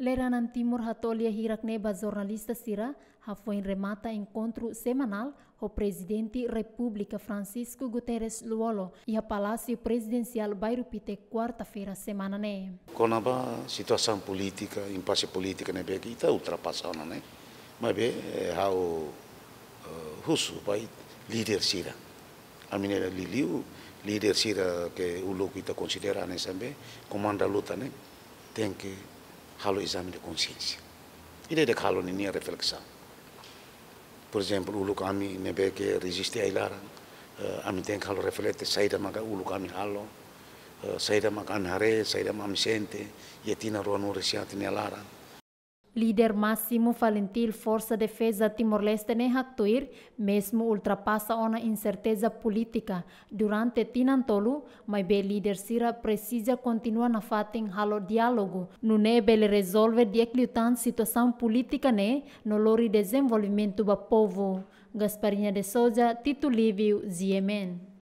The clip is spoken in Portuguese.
Leranan Timur Hatolia Hirakneba jornalista Sira ha remata encontro semanal o presidente República Francisco Guterres Luolo e a Palácio Presidencial Bairupite quarta-feira semana né. Conaba situação política, impasse política né bem está ultrapassando né. Mas bem eh, ha o eh, russo vai líder Sira. A minera Liliu líder Sira que o louco considera considerando né comanda luta né. Tem que calo exame de consciência. E daí de calo nem a reflexão. Por exemplo, o lugar me vê que resiste a ilar, uh, a mim tem calo reflete, sair da maga, o lugar me calo, uh, sair da maga anare, sair da mamisente, e a tina rua não resiante nem a lara. Líder máximo falentil Força Defesa Timor-Leste Nehaktuir mesmo ultrapassa uma incerteza política. Durante Tinantolu, mas be líder Sira precisa continuar na fatem halo diálogo. No nebe ele resolver decliutan situação política né no lori desenvolvimento do povo. Gasparinha de Souza, Tito Livio, Ziemen.